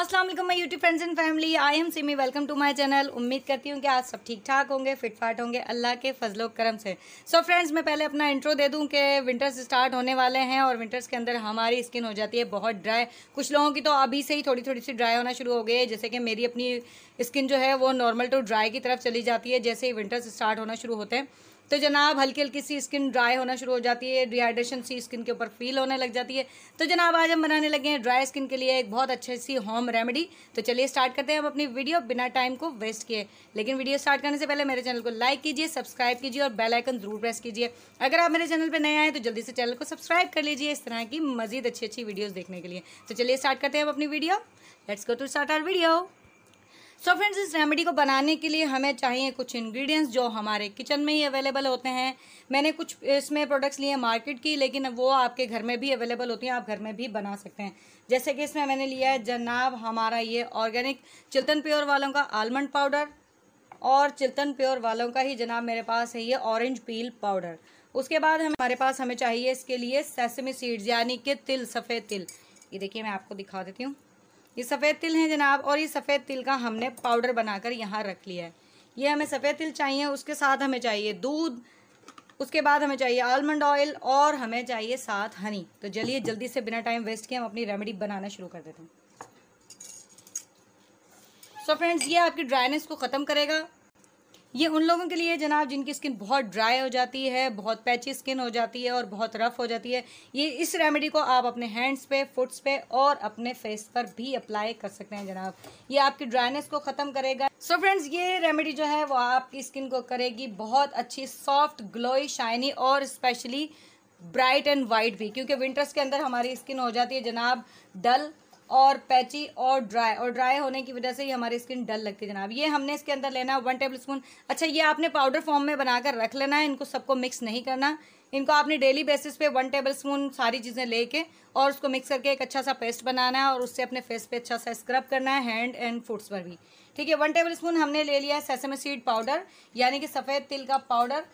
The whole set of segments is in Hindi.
Aslam my YouTube friends and family I am Simi welcome to my channel उम्मीद करती हूँ कि आज सब ठीक ठाक होंगे फिटफाट होंगे अल्लाह के फजलो करम से सो so फ्रेंड्स मैं पहले अपना इंट्रो दे दूँ कि विंटर्स स्टार्ट होने वाले हैं और विंटर्स के अंदर हमारी स्किन हो जाती है बहुत ड्राई कुछ लोगों की तो अभी से ही थोड़ी थोड़ी सी ड्राई होना शुरू हो गई है जैसे कि मेरी अपनी स्किन जो है वो नॉर्मल टू ड्राई की तरफ चली जाती है जैसे ही विंटर्स स्टार्ट होना शुरू होते हैं तो जनाब हल्की हल्की सी स्किन ड्राई होना शुरू हो जाती है डिहाइड्रेशन सी स्किन के ऊपर फील होने लग जाती है तो जनाब आज हम बनाने लगे हैं ड्राई स्किन के लिए एक बहुत अच्छी सी होम रेमेडी तो चलिए स्टार्ट करते हैं हम अपनी वीडियो बिना टाइम को वेस्ट किए लेकिन वीडियो स्टार्ट करने से पहले मेरे चैनल को लाइक कीजिए सब्सक्राइब कीजिए और बेलाइकन जरूर प्रेस कीजिए अगर आप मेरे चैनल पर नए आए तो जल्दी से चैनल को सब्सक्राइब कर लीजिए इस तरह की मजीद अच्छी अच्छी वीडियोज़ देखने के लिए तो चलिए स्टार्ट करते हैं हम अपनी video let's go to start our video so so friends इस रेमेडी को बनाने के लिए हमें चाहिए कुछ इंग्रेडिएंट्स जो हमारे किचन में ही अवेलेबल होते हैं मैंने कुछ इसमें प्रोडक्ट्स लिए मार्केट की लेकिन वो आपके घर में भी अवेलेबल होती हैं आप घर में भी बना सकते हैं जैसे कि इसमें मैंने लिया है जनाब हमारा ये ऑर्गेनिक चिल्तन प्योर वालों का आलमंड पाउडर और चिल्तन प्योर वालों का ही जनाब मेरे पास है ये ऑरेंज पील पाउडर उसके बाद हमारे पास हमें चाहिए इसके लिए सेसमी सीड्स यानी कि तिल सफ़ेद तिल ये देखिए मैं आपको दिखा देती हूँ ये सफ़ेद तिल हैं जनाब और ये सफ़ेद तिल का हमने पाउडर बनाकर यहाँ रख लिया है ये हमें सफ़ेद तिल चाहिए उसके साथ हमें चाहिए दूध उसके बाद हमें चाहिए आलमंड ऑयल और हमें चाहिए साथ हनी तो चलिए जल्दी से बिना टाइम वेस्ट किए हम अपनी रेमेडी बनाना शुरू कर देते हैं सो so फ्रेंड्स ये आपकी ड्राइनेस को ख़त्म करेगा ये उन लोगों के लिए जनाब जिनकी स्किन बहुत ड्राई हो जाती है बहुत पैची स्किन हो जाती है और बहुत रफ़ हो जाती है ये इस रेमेडी को आप अपने हैंड्स पे फुट्स पे और अपने फेस पर भी अप्लाई कर सकते हैं जनाब ये आपकी ड्राइनेस को ख़त्म करेगा सो so फ्रेंड्स ये रेमेडी जो है वो आपकी स्किन को करेगी बहुत अच्छी सॉफ्ट ग्लोई शाइनी और स्पेशली ब्राइट एंड वाइट भी क्योंकि विंटर्स के अंदर हमारी स्किन हो जाती है जनाब डल और पैची और ड्राई और ड्राई होने की वजह से ही हमारी स्किन डल लगती है जनाब ये हमने इसके अंदर लेना है वन टेबल स्पून अच्छा ये आपने पाउडर फॉर्म में बनाकर रख लेना है इनको सबको मिक्स नहीं करना इनको आपने डेली बेसिस पे वन टेबल स्पून सारी चीज़ें लेके और उसको मिक्स करके एक अच्छा सा पेस्ट बनाना है और उससे अपने फेस पे अच्छा सा स्क्रब करना है हैंड एंड फुट्स पर भी ठीक है वन टेबल स्पून हमने ले लिया है सेसमे सीड पाउडर यानी कि सफ़ेद तिल का पाउडर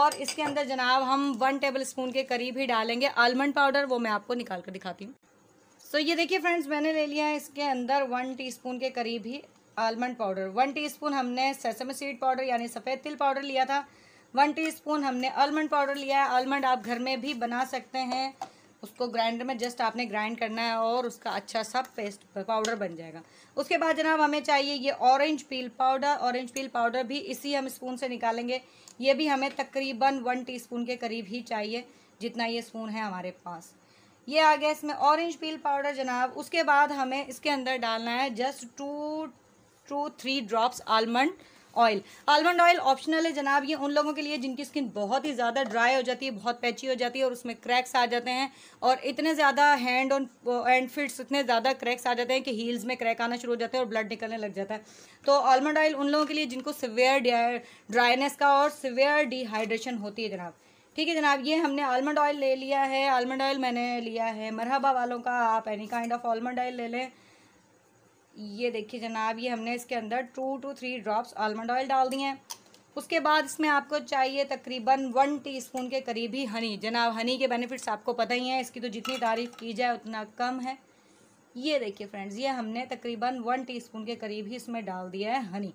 और इसके अंदर जनाब हम वन टेबल स्पून के करीब ही डालेंगे आलमंड पाउडर वो मैं आपको निकाल कर दिखाती हूँ सो ये देखिए फ्रेंड्स मैंने ले लिया है इसके अंदर वन टीस्पून के करीब ही आलमंड पाउडर वन टीस्पून हमने सेसम सीड पाउडर यानी सफ़ेद तिल पाउडर लिया था वन टीस्पून हमने आलमंड पाउडर लिया है आलमंड आप घर में भी बना सकते हैं उसको ग्राइंडर में जस्ट आपने ग्राइंड करना है और उसका अच्छा सा पेस्ट पाउडर बन जाएगा उसके बाद जनाब हमें चाहिए ये orange peel powder orange peel powder भी इसी हम स्पून से निकालेंगे ये भी हमें तकरीबन वन टीस्पून के करीब ही चाहिए जितना ये स्पून है हमारे पास ये आ गया इसमें ऑरेंज पील पाउडर जनाब उसके बाद हमें इसके अंदर डालना है just two to three drops almond oil almond oil optional है जनाब ये उन लोगों के लिए जिनकी स्किन बहुत ही ज़्यादा ड्राई हो जाती है बहुत पैची हो जाती है और उसमें क्रैक्स आ जाते हैं और इतने ज़्यादा हैंड ऑन एंड फिट्स इतने ज़्यादा क्रैक्स आ जाते हैं कि हील्स में क्रैक आना शुरू हो जाता है और ब्लड निकलने लग जाता है तो आलमंड ऑयल उन लोगों के लिए जिनको सिवियर ड्राइनेस का और सिवियर डिहाइड्रेशन होती है जनाब ठीक है जनाब ये हमने आलमंड ऑयल ले लिया है आलमंड ऑयल मैंने लिया है मरहबा वालों का आप any kind of almond oil ले लें ये देखिए जनाब ये हमने इसके अंदर two to three drops almond oil डाल दिए हैं उसके बाद इसमें आपको चाहिए तकरीबन वन टीस्पून के करीब ही हनी जनाब हनी के बेनिफिट्स आपको पता ही हैं इसकी तो जितनी तारीफ़ की जाए उतना कम है ये देखिए फ्रेंड्स ये हमने तकरीबन वन टीस्पून के करीब ही इसमें डाल दिया है हनी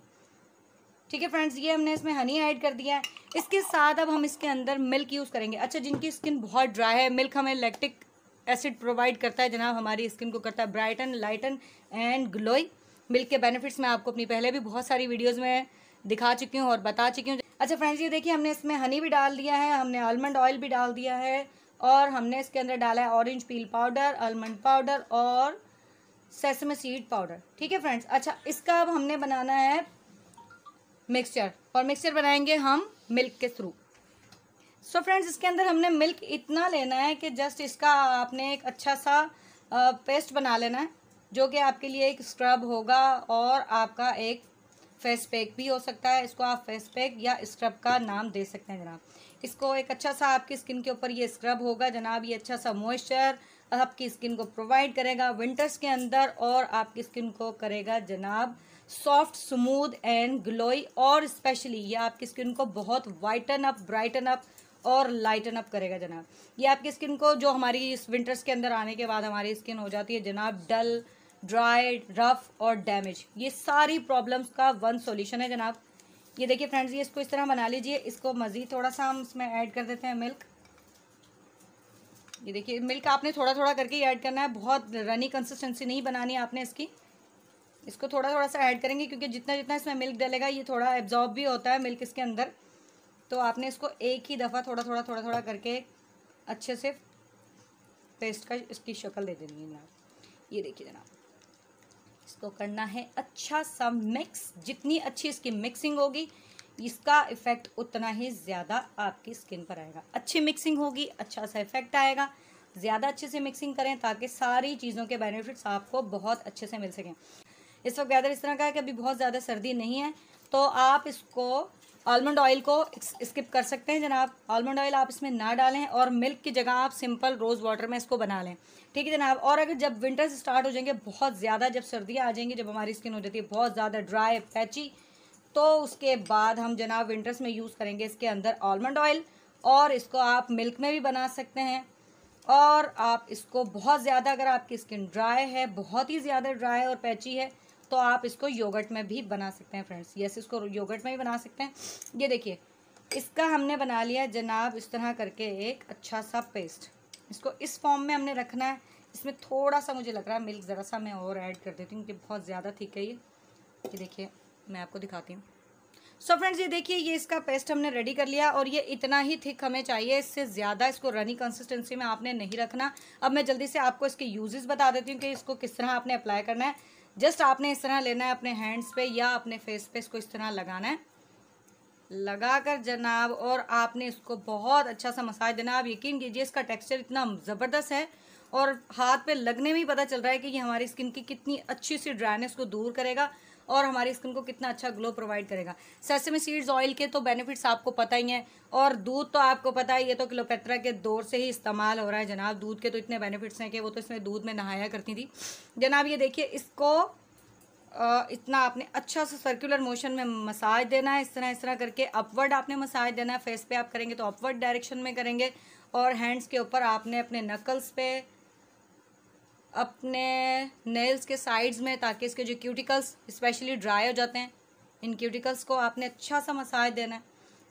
ठीक है फ्रेंड्स ये हमने इसमें हनी ऐड कर दिया है इसके साथ अब हम इसके अंदर मिल्क यूज़ करेंगे अच्छा जिनकी स्किन बहुत ड्राई है मिल्क हमें लैक्टिक एसिड प्रोवाइड करता है जनाब हमारी स्किन को करता है brighten lighten and glowy milk के बेनिफिट्स मैं आपको अपनी पहले भी बहुत सारी वीडियोज़ में दिखा चुकी हूँ और बता चुकी हूँ अच्छा फ्रेंड्स ये देखिए हमने इसमें हनी भी डाल दिया है हमने आलमंड ऑयल भी डाल दिया है और हमने इसके अंदर डाला है orange peel powder almond powder और सेसमे सीड पाउडर ठीक है फ्रेंड्स अच्छा इसका अब हमने बनाना है मिक्सचर और मिक्सचर बनाएंगे हम मिल्क के थ्रू सो फ्रेंड्स इसके अंदर हमने मिल्क इतना लेना है कि जस्ट इसका आपने एक अच्छा सा पेस्ट बना लेना है जो कि आपके लिए एक स्क्रब होगा और आपका एक फेस पैक भी हो सकता है इसको आप फेस पैक या स्क्रब का नाम दे सकते हैं जनाब इसको एक अच्छा सा आपकी स्किन के ऊपर ये स्क्रब होगा जनाब ये अच्छा सा मॉइस्चर आपकी स्किन को प्रोवाइड करेगा विंटर्स के अंदर और आपकी स्किन को करेगा जनाब सॉफ्ट स्मूद एंड ग्लोई और स्पेशली ये आपकी स्किन को बहुत वाइटन अप ब्राइटन अप और लाइटन अप करेगा जनाब ये आपकी स्किन को जो हमारी इस विंटर्स के अंदर आने के बाद हमारी स्किन हो जाती है जनाब डल ड्राई रफ और डैमेज ये सारी प्रॉब्लम्स का वन सॉल्यूशन है जनाब ये देखिए फ्रेंड्स ये इसको इस तरह बना लीजिए इसको मज़ीद थोड़ा सा हम इसमें ऐड कर देते हैं मिल्क ये देखिए मिल्क आपने थोड़ा थोड़ा करके ऐड करना है बहुत रनी कंसिस्टेंसी नहीं बनानी आपने इसकी इसको थोड़ा थोड़ा सा ऐड करेंगे क्योंकि जितना जितना इसमें मिल्क डलेगा ये थोड़ा एब्जॉर्ब भी होता है मिल्क इसके अंदर तो आपने इसको एक ही दफ़ा थोड़ा थोड़ा थोड़ा थोड़ा करके अच्छे से पेस्ट का इसकी शक्ल दे देनी है जनाब ये देखिए जनाब इसको करना है अच्छा सा मिक्स जितनी अच्छी इसकी मिक्सिंग होगी इसका इफ़ेक्ट उतना ही ज़्यादा आपकी स्किन पर आएगा अच्छी मिक्सिंग होगी अच्छा सा इफ़ेक्ट आएगा ज़्यादा अच्छे से मिक्सिंग करें ताकि सारी चीज़ों के बेनिफिट्स आपको बहुत अच्छे से मिल सकें इस वक्त वेदर इस तरह का है कि अभी बहुत ज़्यादा सर्दी नहीं है तो आप इसको आलमंड ऑयल को स्किप कर सकते हैं जनाब आलमंड ऑयल आप इसमें ना डालें और मिल्क की जगह आप सिंपल रोज़ वाटर में इसको बना लें ठीक है जनाब और अगर जब विंटर्स स्टार्ट हो जाएंगे बहुत ज़्यादा जब सर्दियाँ आ जाएंगी जब हमारी स्किन हो जाती है बहुत ज़्यादा ड्राई पैची तो उसके बाद हम जनाब विंटर्स में यूज़ करेंगे इसके अंदर आलमंड ऑयल और इसको आप मिल्क में भी बना सकते हैं और आप इसको बहुत ज़्यादा अगर आपकी स्किन ड्राई है बहुत ही ज़्यादा ड्राई और पैची है तो आप इसको योगर्ट में भी बना सकते हैं फ्रेंड्स यस इसको योगर्ट में भी बना सकते हैं ये देखिए इसका हमने बना लिया जनाब इस तरह करके एक अच्छा सा पेस्ट इसको इस फॉर्म में हमने रखना है इसमें थोड़ा सा मुझे लग रहा है मिल्क ज़रा सा मैं और ऐड कर देती हूँ क्योंकि बहुत ज़्यादा थिक है ये ये देखिए मैं आपको दिखाती हूँ सो so फ्रेंड्स ये देखिए ये इसका पेस्ट हमने रेडी कर लिया और ये इतना ही थिक हमें चाहिए इससे ज़्यादा इसको रनी कंसिस्टेंसी में आपने नहीं रखना अब मैं जल्दी से आपको इसके यूजेस बता देती हूँ कि इसको किस तरह आपने अप्लाई करना है जस्ट आपने इस तरह लेना है अपने हैंड्स पे या अपने फेस पे इसको इस तरह लगाना है लगा कर जनाब और आपने इसको बहुत अच्छा सा मसाज देना आप यकीन कीजिए इसका टेक्सचर इतना ज़बरदस्त है और हाथ पे लगने में ही पता चल रहा है कि ये हमारी स्किन की कितनी अच्छी सी ड्राइनेस को दूर करेगा और हमारी स्किन को कितना अच्छा ग्लो प्रोवाइड करेगा सेसमी सीड्स ऑयल के तो बेनिफिट्स आपको पता ही हैं और दूध तो आपको पता है ये तो क्लोपेत्रा के दौर से ही इस्तेमाल हो रहा है जनाब दूध के तो इतने बेनिफिट्स हैं कि वो तो इसमें दूध में नहाया करती थी जनाब ये देखिए इसको इतना आपने अच्छा सा सर्कुलर मोशन में मसाज देना है इस तरह इस तरह करके अपवर्ड आपने मसाज देना है फेस पे आप करेंगे तो अपवर्ड डायरेक्शन में करेंगे और हैंड्स के ऊपर आपने अपने नकल्स पे अपने नेल्स के साइड्स में ताकि इसके जो क्यूटिकल्स स्पेशली ड्राई हो जाते हैं इन क्यूटिकल्स को आपने अच्छा सा मसाज देना है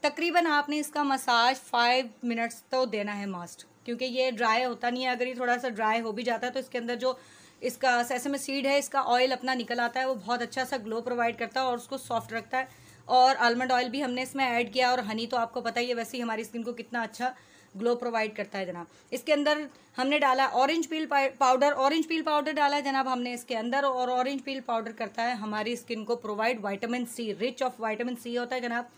तकरीबन आपने इसका मसाज फाइव मिनट्स तो देना है मास्ट क्योंकि ये ड्राई होता नहीं है अगर ये थोड़ा सा ड्राई हो भी जाता है तो इसके अंदर जो इसका सैसे में सीड है इसका ऑयल अपना निकल आता है वो बहुत अच्छा सा ग्लो प्रोवाइड करता है और उसको सॉफ्ट रखता है और आलमंड ऑयल भी हमने इसमें ऐड किया और हनी तो आपको पता ही है वैसे ही हमारी स्किन को कितना अच्छा ग्लो प्रोवाइड करता है जनाब इसके अंदर हमने डाला orange peel powder orange peel powder डाला है जनाब हमने इसके अंदर और ऑरेंज पील पाउडर करता है हमारी स्किन को provide vitamin C rich of vitamin C होता है जनाब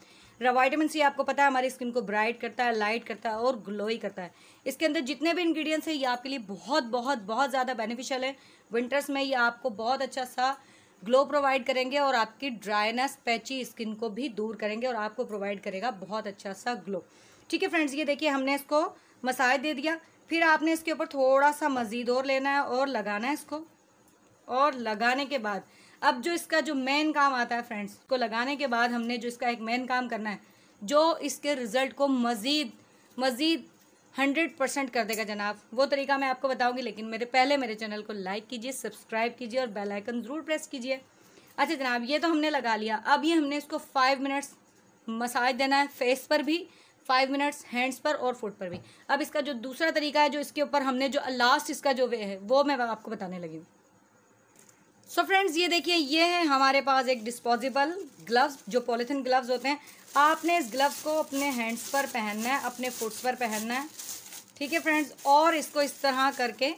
वाइटामिन सी आपको पता है हमारी स्किन को ब्राइट करता है लाइट करता है और ग्लोई करता है इसके अंदर जितने भी इंग्रेडिएंट्स हैं ये आपके लिए बहुत बहुत बहुत ज़्यादा बेनिफिशियल है विंटर्स में ये आपको बहुत अच्छा सा ग्लो प्रोवाइड करेंगे और आपकी ड्राइनेस पैची स्किन को भी दूर करेंगे और आपको प्रोवाइड करेगा बहुत अच्छा सा ग्लो ठीक है फ्रेंड्स ये देखिए हमने इसको मसाज दे दिया फिर आपने इसके ऊपर थोड़ा सा मज़ीद और लेना है और लगाना है इसको और लगाने के बाद अब जो इसका जो मेन काम आता है फ्रेंड्स को लगाने के बाद हमने जो इसका एक मेन काम करना है जो इसके रिज़ल्ट को मज़ीद मज़ीद हंड्रेड परसेंट कर देगा जनाब वो तरीका मैं आपको बताऊंगी लेकिन मेरे पहले मेरे चैनल को लाइक कीजिए सब्सक्राइब कीजिए और बेल आइकन ज़रूर प्रेस कीजिए अच्छा जनाब ये तो हमने लगा लिया अब ये हमने इसको फाइव मिनट्स मसाज देना है फेस पर भी फाइव मिनट्स हैंड्स पर और फुट पर भी अब इसका जो दूसरा तरीका है जो इसके ऊपर हमने जो लास्ट इसका जो वे है वो मैं आपको बताने लगी हूँ सो फ्रेंड्स ये देखिए ये है हमारे पास एक डिस्पोजिबल ग्लव्स जो पॉलीथिन ग्लव्स होते हैं आपने इस ग्लव्स को अपने हैंड्स पर पहनना है अपने फुट्स पर पहनना है ठीक है फ्रेंड्स और इसको इस तरह करके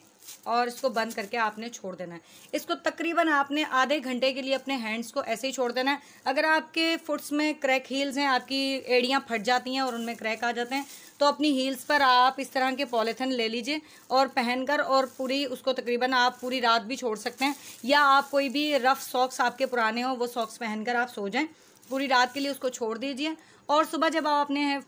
और इसको बंद करके आपने छोड़ देना है इसको तकरीबन आपने आधे घंटे के लिए अपने हैंड्स को ऐसे ही छोड़ देना है अगर आपके फुट्स में क्रैक हील्स हैं आपकी एड़ियाँ फट जाती हैं और उनमें क्रैक आ जाते हैं तो अपनी हील्स पर आप इस तरह के पॉलीथिन ले लीजिए और पहनकर और पूरी उसको तकरीबन आप पूरी रात भी छोड़ सकते हैं या आप कोई भी रफ़ सॉक्स आपके पुराने हों वो सॉक्स पहनकर आप सो जाएँ पूरी रात के लिए उसको छोड़ दीजिए और सुबह जब आप अपने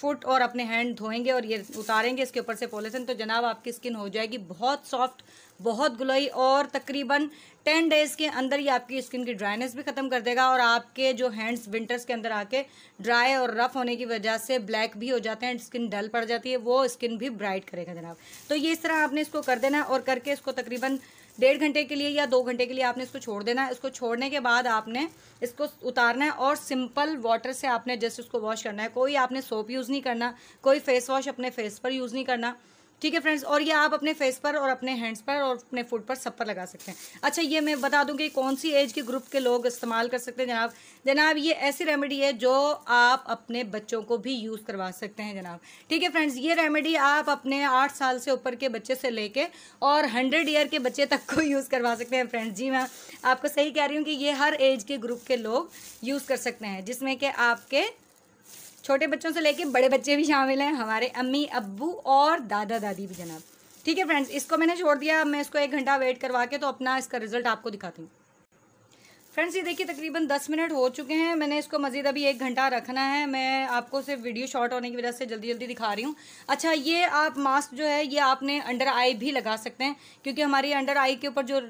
फुट और अपने हैंड धोएंगे और ये उतारेंगे इसके ऊपर से पॉलिथिन तो जनाब आपकी स्किन हो जाएगी बहुत सॉफ्ट बहुत ग्लोई और तकरीबन टेन डेज़ के अंदर ही आपकी स्किन की ड्राइनेस भी ख़त्म कर देगा और आपके जो हैंड्स विंटर्स के अंदर आके ड्राई और रफ होने की वजह से ब्लैक भी हो जाते हैं स्किन डल पड़ जाती है वो स्किन भी ब्राइट करेगा जनाब तो ये इस तरह आपने इसको कर देना और करके इसको तकरीबन डेढ़ घंटे के लिए या दो घंटे के लिए आपने इसको छोड़ देना है इसको छोड़ने के बाद आपने इसको उतारना है और सिंपल वाटर से आपने जस्ट उसको वॉश करना है कोई आपने सोप यूज़ नहीं करना कोई फेस वॉश अपने फेस पर यूज़ नहीं करना ठीक है फ्रेंड्स और ये आप अपने फेस पर और अपने हैंड्स पर और अपने फुट पर सब पर लगा सकते हैं अच्छा ये मैं बता दूं कि कौन सी एज के ग्रुप के लोग इस्तेमाल कर सकते हैं जनाब जनाब ये ऐसी रेमेडी है जो आप अपने बच्चों को भी यूज़ करवा सकते हैं जनाब ठीक है फ्रेंड्स ये रेमेडी आप अपने आठ साल से ऊपर के बच्चे से ले और हंड्रेड ईयर के बच्चे तक को यूज़ करवा सकते हैं फ्रेंड्स जी मैं हाँ, आपको सही कह रही हूँ कि ये हर एज के ग्रुप के लोग यूज़ कर सकते हैं जिसमें कि आपके छोटे बच्चों से लेके बड़े बच्चे भी शामिल हैं हमारे अम्मी अब्बू और दादा दादी भी जनाब ठीक है फ्रेंड्स इसको मैंने छोड़ दिया मैं इसको एक घंटा वेट करवा के तो अपना इसका रिजल्ट आपको दिखाती हूँ फ्रेंड्स ये देखिए तकरीबन दस मिनट हो चुके हैं मैंने इसको मज़ीद अभी एक घंटा रखना है मैं आपको सिर्फ वीडियो शॉर्ट होने की वजह से जल्दी जल्दी दिखा रही हूँ अच्छा ये आप मास्क जो है ये आपने अंडर आई भी लगा सकते हैं क्योंकि हमारी अंडर आई के ऊपर जो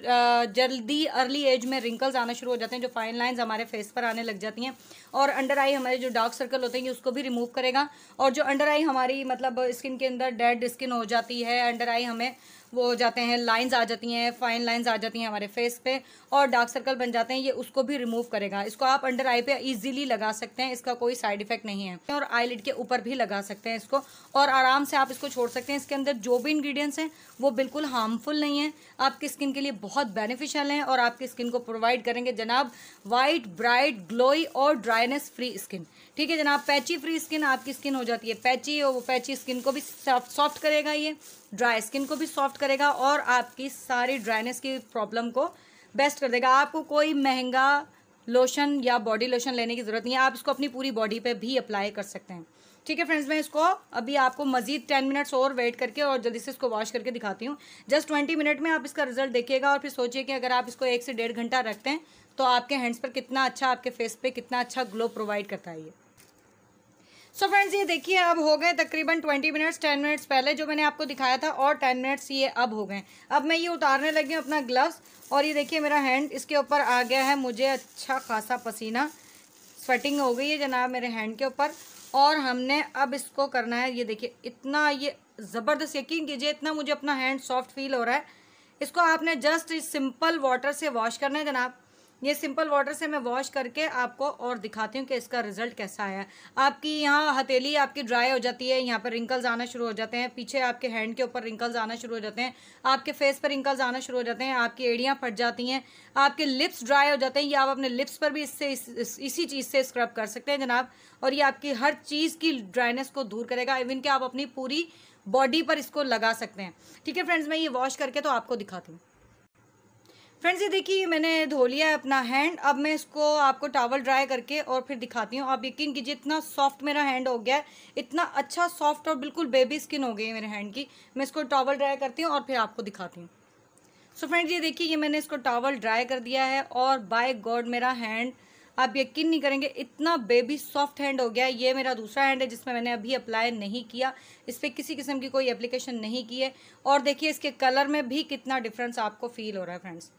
जल्दी अर्ली एज में रिंकल्स आना शुरू हो जाते हैं जो फाइन लाइन्स हमारे फेस पर आने लग जाती हैं और अंडर आई हमारे जो डार्क सर्कल होते हैं ये उसको भी रिमूव करेगा और जो अंडर आई हमारी मतलब स्किन के अंदर डेड स्किन हो जाती है अंडर आई हमें वो हो जाते हैं लाइंस आ जाती हैं फाइन लाइंस आ जाती हैं हमारे फेस पे और डार्क सर्कल बन जाते हैं ये उसको भी रिमूव करेगा इसको आप अंडर आई पे इजीली लगा सकते हैं इसका कोई साइड इफेक्ट नहीं है और आईलिड के ऊपर भी लगा सकते हैं इसको और आराम से आप इसको छोड़ सकते हैं इसके अंदर जो भी इंग्रीडियंट्स हैं वो बिल्कुल हार्मफुल नहीं है आपकी स्किन के लिए बहुत बेनिफिशियल हैं और आपकी स्किन को प्रोवाइड करेंगे जनाब वाइट ब्राइट ग्लोई और ड्राइनेस फ्री स्किन ठीक है जनाब पैची फ्री स्किन आपकी स्किन हो जाती है पैची और वो पैची स्किन को भी सॉफ्ट करेगा ये ड्राई स्किन को भी सॉफ्ट करेगा और आपकी सारी ड्राइनेस की प्रॉब्लम को बेस्ट कर देगा आपको कोई महंगा लोशन या बॉडी लोशन लेने की ज़रूरत नहीं है आप इसको अपनी पूरी बॉडी पे भी अप्लाई कर सकते हैं ठीक है फ्रेंड्स मैं इसको अभी आपको मजीद टेन मिनट्स और वेट करके और जल्दी से इसको वॉश करके दिखाती हूँ जस्ट ट्वेंटी मिनट में आप इसका रिजल्ट देखिएगा और फिर सोचिए कि अगर आप इसको एक से डेढ़ घंटा रखते हैं तो आपके हैंड्स पर कितना अच्छा आपके फेस पर कितना अच्छा ग्लो प्रोवाइड करता है ये सो so फ्रेंड्स ये देखिए अब हो गए तकरीबन ट्वेंटी मिनट्स टेन मिनट्स पहले जो मैंने आपको दिखाया था और टेन मिनट्स ये अब हो गए अब मैं ये उतारने लगी हूँ अपना ग्लव्स और ये देखिए मेरा हैंड इसके ऊपर आ गया है मुझे अच्छा खासा पसीना स्वेटिंग हो गई है जनाब मेरे हैंड के ऊपर और हमने अब इसको करना है ये देखिए इतना ये ज़बरदस्त यकीन कीजिए इतना मुझे अपना हैंड सॉफ्ट फील हो रहा है इसको आपने जस्ट इस सिंपल वाटर से वॉश करना है जनाब ये सिंपल वाटर से मैं वॉश करके आपको और दिखाती हूँ कि इसका रिजल्ट कैसा आया आपकी यहाँ हथेली आपकी ड्राई हो जाती है यहाँ पर रिंकल्स आना शुरू हो जाते हैं पीछे आपके हैंड के ऊपर रिंकल्स आना शुरू हो जाते हैं आपके फेस पर रिंकल्स आना शुरू हो जाते हैं आपकी एड़ियाँ फट जाती हैं आपके लिप्स ड्राई हो जाते हैं या आप अपने लिप्स पर भी इससे इस, इस, इसी चीज़ से स्क्रब कर सकते हैं जनाब और ये आपकी हर चीज़ की ड्राइनेस को दूर करेगा इवन कि आप अपनी पूरी बॉडी पर इसको लगा सकते हैं ठीक है फ्रेंड्स मैं ये वॉश करके तो आपको दिखाती हूँ फ्रेंड्स ये देखिए मैंने धो लिया है अपना हैंड अब मैं इसको आपको टावल ड्राई करके और फिर दिखाती हूँ आप यकीन कीजिए इतना सॉफ्ट मेरा हैंड हो गया है इतना अच्छा सॉफ्ट और बिल्कुल बेबी स्किन हो गई है मेरे हैंड की मैं इसको टावल ड्राई करती हूँ और फिर आपको दिखाती हूँ सो फ्रेंड्स ये देखिए ये मैंने इसको टावल ड्राई कर दिया है और बाय गॉड मेरा हैंड आप यकीन नहीं करेंगे इतना बेबी सॉफ्ट हैंड हो गया ये मेरा दूसरा हैंड है जिसमें मैंने अभी अप्लाई नहीं किया इस पर किसी किस्म की कोई एप्लीकेशन नहीं की है और देखिए इसके कलर में भी कितना डिफरेंस आपको फील हो रहा है फ्रेंड्स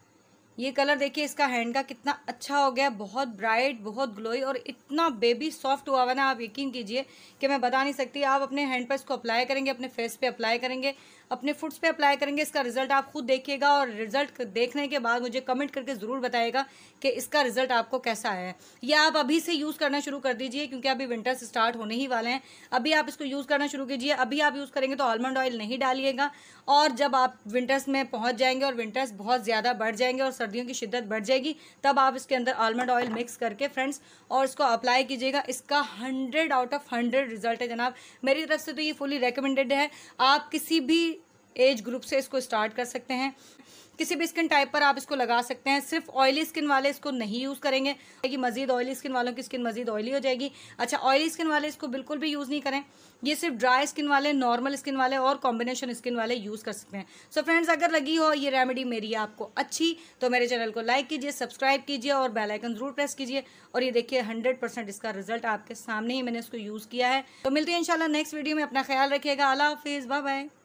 ये कलर देखिए इसका हैंड का कितना अच्छा हो गया बहुत ब्राइट बहुत ग्लोई और इतना बेबी सॉफ्ट हुआ हुआ ना आप यकीन कीजिए कि मैं बता नहीं सकती आप अपने हैंड पर इसको अप्लाई करेंगे अपने फेस पे अप्लाई करेंगे अपने फूड्स पे अप्लाई करेंगे इसका रिजल्ट आप खुद देखिएगा और रिजल्ट देखने के बाद मुझे कमेंट करके ज़रूर बताएगा कि इसका रिजल्ट आपको कैसा है या आप अभी से यूज़ करना शुरू कर दीजिए क्योंकि अभी विंटर्स स्टार्ट होने ही वाले हैं अभी आप इसको यूज़ करना शुरू कीजिए अभी आप यूज़ करेंगे तो आलमंड ऑयल नहीं डालिएगा और जब आप विंटर्स में पहुँच जाएंगे और विंटर्स बहुत ज़्यादा बढ़ जाएंगे और सर्दियों की शिद्दत बढ़ जाएगी तब आप इसके अंदर आलमंड ऑयल मिक्स करके फ्रेंड्स और इसको अप्लाई कीजिएगा इसका hundred out of hundred result है जनाब मेरी तरफ से तो ये फुली रिकमेंडेड है आप किसी भी एज ग्रुप से इसको स्टार्ट कर सकते हैं किसी भी स्किन टाइप पर आप इसको लगा सकते हैं सिर्फ ऑयली स्किन वाले इसको नहीं यूज़ करेंगे क्योंकि मजीद ऑयली स्किन वालों की स्किन मजीद ऑयली हो जाएगी अच्छा ऑयली स्किन वाले इसको बिल्कुल भी यूज़ नहीं करें ये सिर्फ ड्राई स्किन वाले नॉर्मल स्किन वाले और कॉम्बिनेशन स्किन वाले यूज़ कर सकते हैं सो so फ्रेंड्स अगर लगी हो ये रेमेडी मेरी आपको अच्छी तो मेरे चैनल को लाइक कीजिए सब्सक्राइब कीजिए और बेलाइकन ज़रूर प्रेस कीजिए और ये देखिए हंड्रेड परसेंट इसका रिजल्ट आपके सामने ही मैंने इसको यूज़ किया है तो मिलते हैं इनशाला नेक्स्ट वीडियो में अपना ख्याल रखिएगा अला हाफिज़ बाय